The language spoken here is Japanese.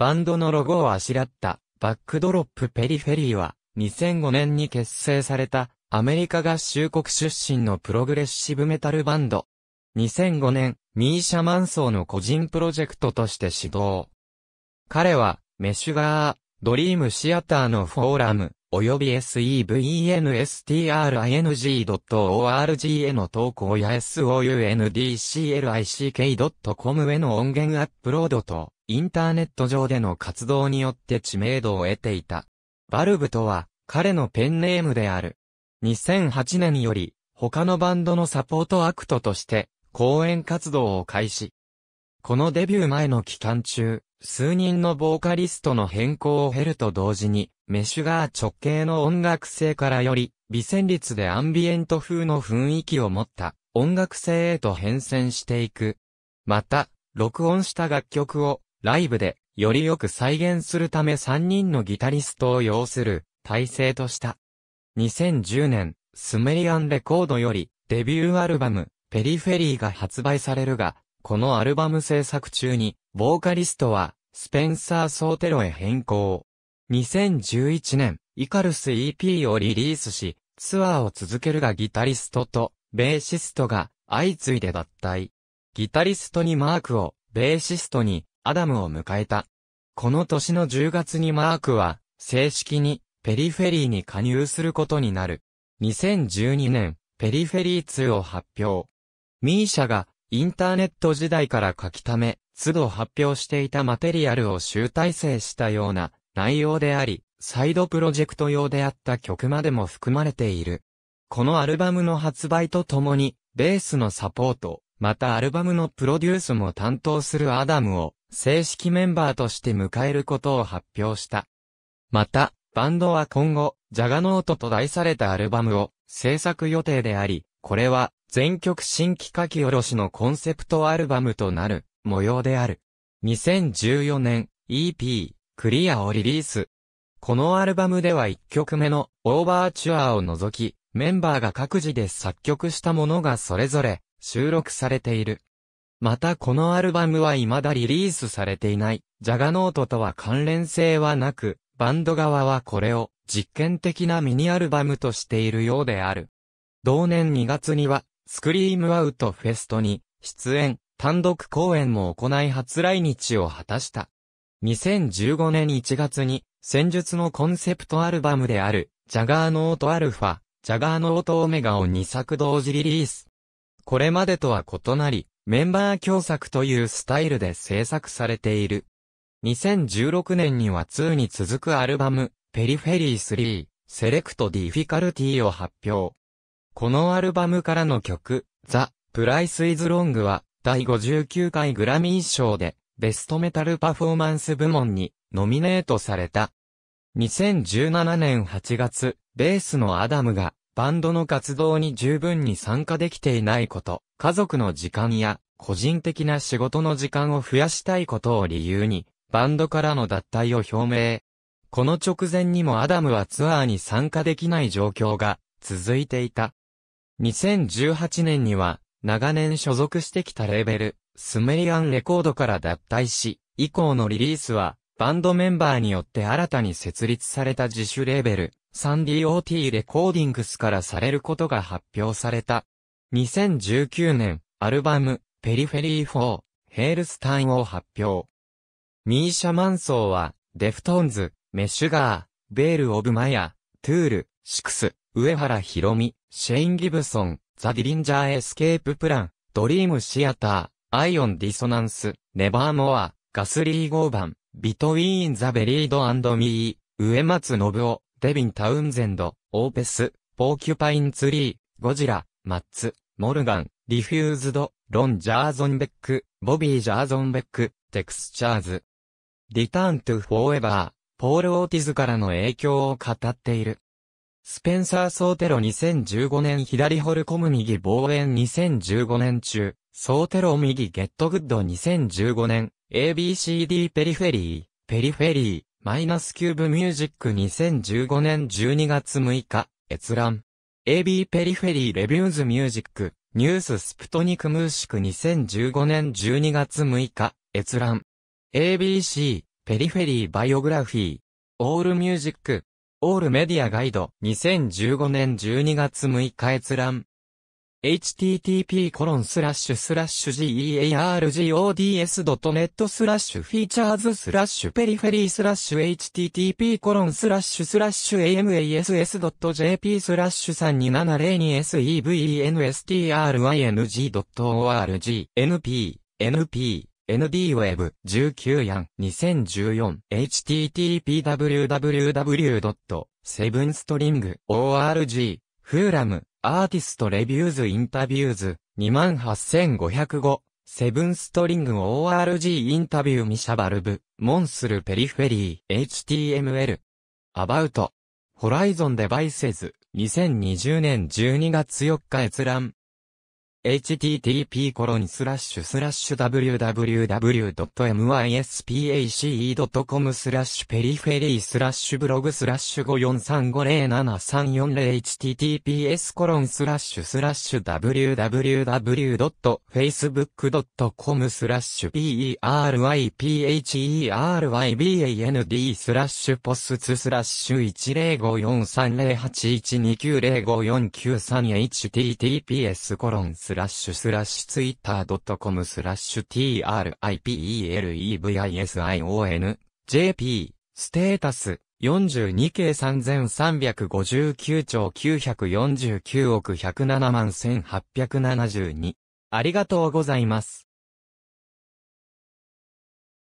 バンドのロゴをあしらったバックドロップペリフェリーは2005年に結成されたアメリカ合衆国出身のプログレッシブメタルバンド。2005年、ミーシャ・マンソーの個人プロジェクトとして始動。彼は、メシュガー、ドリームシアターのフォーラム、および sevenstring.org への投稿や soundclick.com への音源アップロードと、インターネット上での活動によって知名度を得ていた。バルブとは、彼のペンネームである。2008年より、他のバンドのサポートアクトとして、講演活動を開始。このデビュー前の期間中、数人のボーカリストの変更を経ると同時に、メシュガー直系の音楽性からより、微旋律でアンビエント風の雰囲気を持った音楽性へと変遷していく。また、録音した楽曲をライブでよりよく再現するため3人のギタリストを要する体制とした。2010年、スメリアンレコードよりデビューアルバム、ペリフェリーが発売されるが、このアルバム制作中に、ボーカリストは、スペンサー・ソーテロへ変更。2011年、イカルス EP をリリースし、ツアーを続けるがギタリストと、ベーシストが、相次いで脱退。ギタリストにマークを、ベーシストに、アダムを迎えた。この年の10月にマークは、正式に、ペリフェリーに加入することになる。2012年、ペリフェリー2を発表。ミーシャが、インターネット時代から書きため、都度発表していたマテリアルを集大成したような内容であり、サイドプロジェクト用であった曲までも含まれている。このアルバムの発売とともに、ベースのサポート、またアルバムのプロデュースも担当するアダムを正式メンバーとして迎えることを発表した。また、バンドは今後、ジャガノートと題されたアルバムを制作予定であり、これは全曲新規書き下ろしのコンセプトアルバムとなる模様である。2014年 EP クリアをリリース。このアルバムでは1曲目のオーバーチュアを除き、メンバーが各自で作曲したものがそれぞれ収録されている。またこのアルバムは未だリリースされていない、ジャガノートとは関連性はなく、バンド側はこれを実験的なミニアルバムとしているようである。同年2月には、スクリームアウトフェストに出演、単独公演も行い初来日を果たした。2015年1月に、戦術のコンセプトアルバムである、ジャガーノートアルファ、ジャガーノートオメガを2作同時リリース。これまでとは異なり、メンバー共作というスタイルで制作されている。2016年には2に続くアルバム、ペリフェリー3、セレクトディフィカルティを発表。このアルバムからの曲、ザ・プライス・イズ・ロングは、第59回グラミー賞で、ベストメタルパフォーマンス部門に、ノミネートされた。2017年8月、ベースのアダムが、バンドの活動に十分に参加できていないこと、家族の時間や個人的な仕事の時間を増やしたいことを理由に、バンドからの脱退を表明。この直前にもアダムはツアーに参加できない状況が続いていた。2018年には、長年所属してきたレーベル、スメリアンレコードから脱退し、以降のリリースは、バンドメンバーによって新たに設立された自主レーベル、サンディーオティー・レコーディングスからされることが発表された。2019年、アルバム、ペリフェリー4、ヘールスタインを発表。ミーシャ・マンソーは、デフトーンズ、メッシュガー、ベール・オブ・マヤ、トゥール、シクス、上原ヒロミ、シェイン・ギブソン、ザ・ディリンジャー・エスケープ・プラン、ドリーム・シアター、アイオン・ディソナンス、ネバー・モア、ガスリー・ゴーバン、ビトウィーン・ザ・ベリード・アンド・ミー、上松信夫、デビン・タウンゼンド、オーペス、ポーキュパイン・ツリー、ゴジラ、マッツ、モルガン、リフューズド、ロン・ジャーゾンベック、ボビー・ジャーゾンベック、テクスチャーズ。リターン・トゥ・フォーエバー、ポール・オーティズからの影響を語っている。スペンサー・ソーテロ2015年左ホルコム右望遠2015年中、ソーテロ右ゲットグッド2015年、ABCD ペリフェリー、ペリフェリー、マイナスキューブミュージック2015年12月6日、閲覧。AB ペリフェリーレビューズミュージック、ニューススプトニクムーシク2015年12月6日、閲覧。ABC、ペリフェリーバイオグラフィー。オールミュージック、オールメディアガイド2015年12月6日閲覧。http://geargods.net スラッシュフィーチャーズスラッシュペリフェリースラッシュ http コロンスラッシュスラッシュ amass.jp スラッシュ 3270-sevenstryng.org 2 np np ndweb19 やん2014 http www.7string.org フーラムアーティストレビューズインタビューズ28505セブンストリング ORG インタビューミシャバルブモンスルペリフェリー HTML アバウトホライゾンデバイセズ2020年12月4日閲覧 http://www.myspace.com スラッシュペリフェリースラッシュブログスラッシュ543507340 https コロンスラッシュスラッシュ www.facebook.com スラッシュ peripheryband スラッシュポスツスラッシュ105430812905493 https コロンススラッシュスラッシュツイッタードットコムスラッシュ tripelevision jp ステータス 42K3359 兆949億107万1872ありがとうございます。